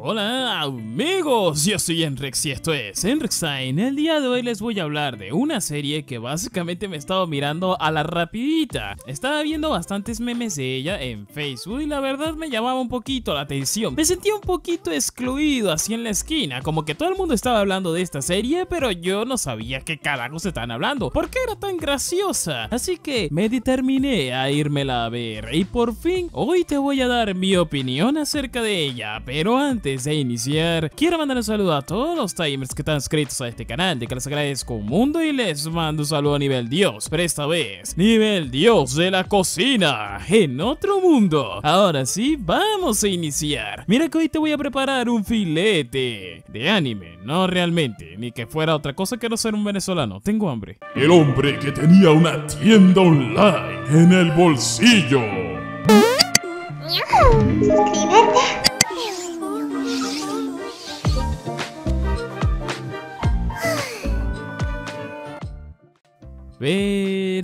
Hola amigos, yo soy Enrex y esto es En El día de hoy les voy a hablar de una serie que básicamente me he estado mirando a la rapidita. Estaba viendo bastantes memes de ella en Facebook y la verdad me llamaba un poquito la atención. Me sentía un poquito excluido así en la esquina, como que todo el mundo estaba hablando de esta serie, pero yo no sabía qué se están hablando, porque era tan graciosa. Así que me determiné a irme a ver y por fin hoy te voy a dar mi opinión acerca de ella, pero antes de iniciar, quiero mandar un saludo a todos los timers que están inscritos a este canal, de que les agradezco un mundo y les mando un saludo a nivel Dios, pero esta vez, nivel Dios de la cocina, en otro mundo. Ahora sí, vamos a iniciar. Mira que hoy te voy a preparar un filete de anime, no realmente, ni que fuera otra cosa que no ser un venezolano, tengo hambre. El hombre que tenía una tienda online en el bolsillo. Suscríbete. Wait.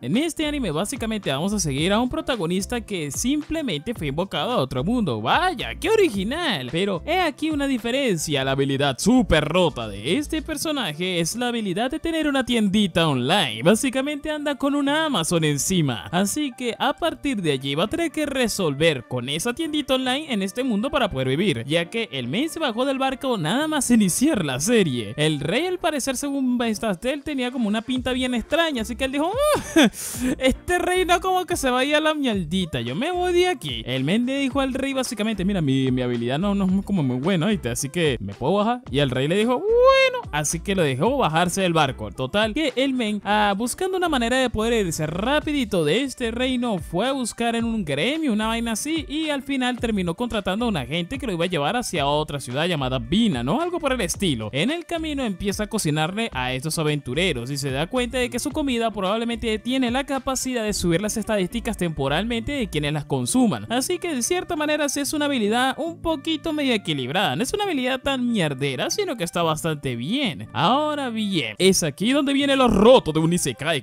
En este anime básicamente vamos a seguir a un protagonista que simplemente fue invocado a otro mundo. Vaya, qué original. Pero he aquí una diferencia. La habilidad súper rota de este personaje es la habilidad de tener una tiendita online. Básicamente anda con una Amazon encima. Así que a partir de allí va a tener que resolver con esa tiendita online en este mundo para poder vivir. Ya que el main se bajó del barco nada más iniciar la serie. El rey al parecer según Bastastel tenía como una pinta bien extraña. Así que él dijo... ¡Uh! este reino como que se vaya a la mierdita. Yo me voy de aquí. El men le dijo al rey básicamente, mira, mi, mi habilidad no, no es como muy buena, así que me puedo bajar. Y el rey le dijo, bueno, así que lo dejó bajarse del barco. Total, que el men, ah, buscando una manera de poder irse rapidito de este reino, fue a buscar en un gremio, una vaina así, y al final terminó contratando a un gente que lo iba a llevar hacia otra ciudad llamada Vina, ¿no? Algo por el estilo. En el camino empieza a cocinarle a estos aventureros y se da cuenta de que su comida probablemente tiene tiene la capacidad de subir las estadísticas temporalmente de quienes las consuman. Así que de cierta manera es una habilidad un poquito medio equilibrada. No es una habilidad tan mierdera, sino que está bastante bien. Ahora bien, es aquí donde viene lo roto de un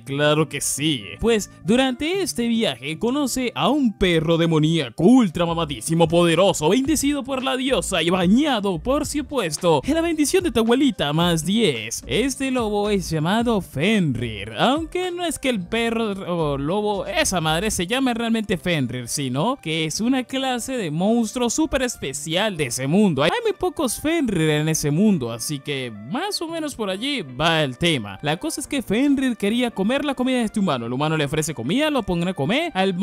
claro que sí. Pues durante este viaje conoce a un perro demoníaco ultra mamadísimo poderoso, bendecido por la diosa y bañado, por supuesto, en la bendición de tu abuelita más 10. Este lobo es llamado Fenrir, aunque no es que el perro o lobo, esa madre se llama realmente Fenrir, sino que es una clase de monstruo súper especial de ese mundo. Hay muy pocos Fenrir en ese mundo, así que más o menos por allí va el tema. La cosa es que Fenrir quería comer la comida de este humano. El humano le ofrece comida, lo pone a comer. Al,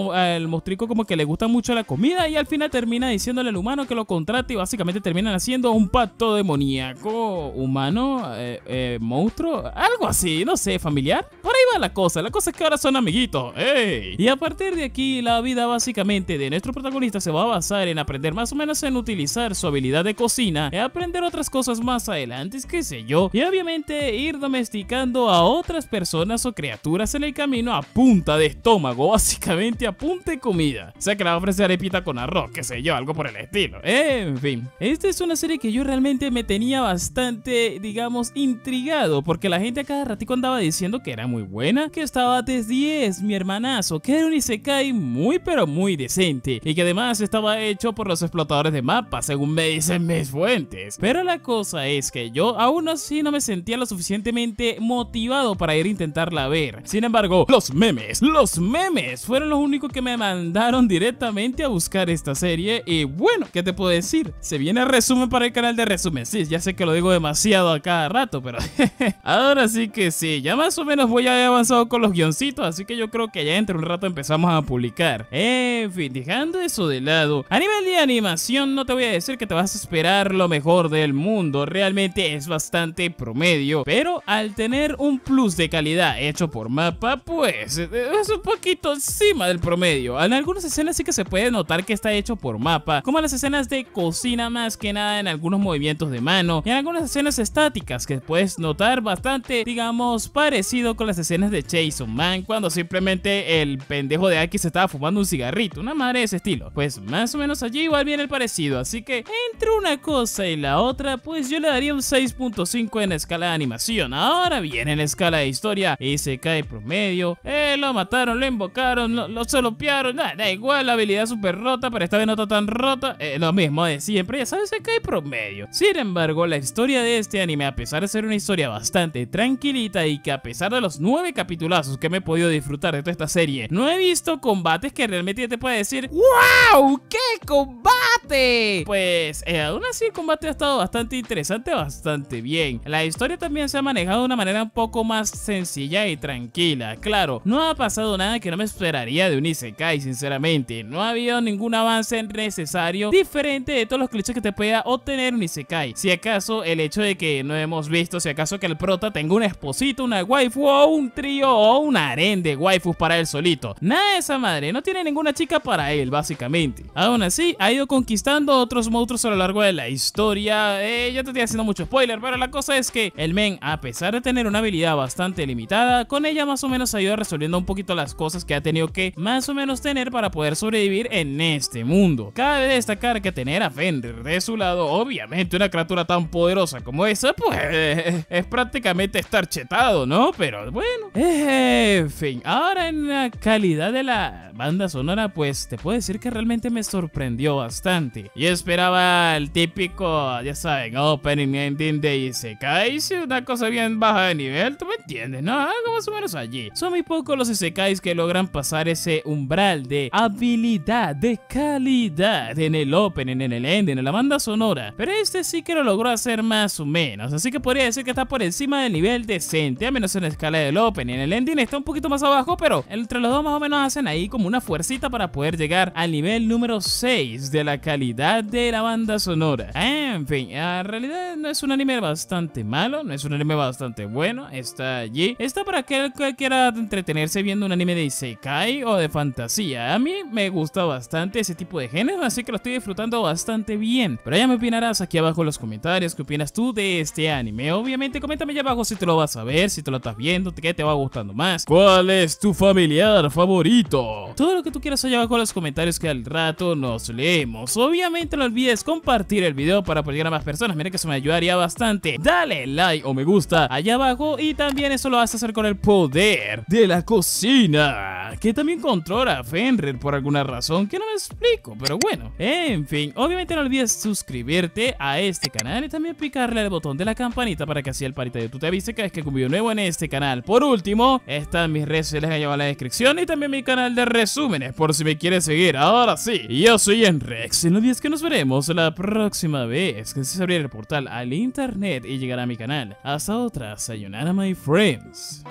monstruo, como que le gusta mucho la comida y al final termina diciéndole al humano que lo contrate y básicamente terminan haciendo un pacto demoníaco humano, eh, eh, monstruo, algo así, no sé, familiar. Por ahí va la cosa. La cosa es que ahora son amiguitos. ¡Ey! Y a partir de aquí, la vida básicamente de nuestro protagonista se va a basar en aprender más o menos en utilizar su habilidad de cocina, y aprender otras cosas más adelante, que qué sé yo, y obviamente ir domesticando a otras personas o criaturas en el camino a punta de estómago, básicamente a punta de comida. O sea que le va a ofrecer arepita con arroz, que sé yo, algo por el estilo. Eh, en fin, esta es una serie que yo realmente me tenía bastante, digamos, intrigado, porque la gente a cada ratico andaba diciendo que era muy buena, que estaba 10 mi hermanazo, que era un Isekai muy pero muy decente y que además estaba hecho por los explotadores de mapas, según me dicen mis fuentes. Pero la cosa es que yo aún así no me sentía lo suficientemente motivado para ir a intentarla ver. Sin embargo, los memes, los memes fueron los únicos que me mandaron directamente a buscar esta serie y bueno, ¿qué te puedo decir? Se viene el resumen para el canal de resumen, sí, ya sé que lo digo demasiado a cada rato, pero ahora sí que sí, ya más o menos voy a haber avanzado con los guioncitos así que yo creo que ya entre un rato empezamos a publicar. En fin, dejando eso de lado, a nivel de animación no te voy a decir que te vas a esperar lo mejor del mundo, realmente es bastante promedio, pero al tener un plus de calidad hecho por mapa, pues es un poquito encima del promedio. En algunas escenas sí que se puede notar que está hecho por mapa, como en las escenas de cocina más que nada en algunos movimientos de mano y en algunas escenas estáticas que puedes notar bastante, digamos, parecido con las escenas de Jason Man cuando simplemente el pendejo de Aki se estaba fumando un cigarrito, una madre de ese estilo. Pues más o menos allí igual viene el parecido, así que entre una cosa y la otra, pues yo le daría un 6.5 en escala de animación. Ahora bien en escala de historia y se cae promedio. Eh, lo mataron, lo invocaron, lo, lo solopearon, da igual, la habilidad super rota, pero esta vez no está tan rota. Eh, lo mismo de siempre, ya sabes, se cae promedio. Sin embargo, la historia de este anime, a pesar de ser una historia bastante tranquilita y que a pesar de los nueve capitulazos que me podido disfrutar de toda esta serie. No he visto combates que realmente te pueda decir, ¡Wow! ¡Qué combate! Pues eh, aún así el combate ha estado bastante interesante, bastante bien. La historia también se ha manejado de una manera un poco más sencilla y tranquila. Claro, no ha pasado nada que no me esperaría de un Isekai, sinceramente. No ha habido ningún avance necesario diferente de todos los clichés que te pueda obtener un Isekai. Si acaso el hecho de que no hemos visto, si acaso que el prota tenga un esposito, una waifu o un trío o un harén de waifus para él solito. Nada de esa madre, no tiene ninguna chica para él, básicamente. Aún así, ha ido conquistando Estando otros monstruos a lo largo de la historia. Eh, ya te estoy haciendo mucho spoiler, pero la cosa es que el men, a pesar de tener una habilidad bastante limitada, con ella más o menos ha ido resolviendo un poquito las cosas que ha tenido que más o menos tener para poder sobrevivir en este mundo. Cabe destacar que tener a Fender de su lado, obviamente una criatura tan poderosa como esa, pues eh, es prácticamente estar chetado, ¿no? Pero bueno, eh, en fin, ahora en la calidad de la banda sonora, pues te puedo decir que realmente me sorprendió bastante. Y esperaba el típico, ya saben, opening, ending de Isekais, una cosa bien baja de nivel, ¿tú me entiendes? No, algo más o menos allí. Son muy pocos los Isekais que logran pasar ese umbral de habilidad, de calidad en el opening, en el ending, en la banda sonora. Pero este sí que lo logró hacer más o menos, así que podría decir que está por encima del nivel decente, a menos en la escala del opening. En El ending está un poquito más abajo, pero entre los dos más o menos hacen ahí como una fuercita para poder llegar al nivel número 6 de la calidad de la banda sonora. En fin, en realidad no es un anime bastante malo, no es un anime bastante bueno, está allí. Está para aquel que quiera entretenerse viendo un anime de isekai o de fantasía. A mí me gusta bastante ese tipo de género, así que lo estoy disfrutando bastante bien. Pero ya me opinarás aquí abajo en los comentarios qué opinas tú de este anime. Obviamente, coméntame ya abajo si te lo vas a ver, si te lo estás viendo, qué te va gustando más. ¿Cuál es tu familiar favorito? Todo lo que tú quieras allá abajo en los comentarios que al rato nos leemos. Obviamente no olvides compartir el video para apoyar a más personas, mira que eso me ayudaría bastante. Dale like o me gusta allá abajo y también eso lo vas a hacer con el poder de la cocina, que también controla a Fenrir por alguna razón que no me explico, pero bueno. En fin, obviamente no olvides suscribirte a este canal y también picarle al botón de la campanita para que así el parita de tú te avise cada vez que hay un video nuevo en este canal. Por último, están mis redes sociales allá en la descripción y también mi canal de resúmenes por si me quieres seguir. Ahora sí, yo soy Enrex no olvides que nos veremos la próxima vez que se abriera el portal al internet y llegará a mi canal. Hasta otra, sayonara my friends.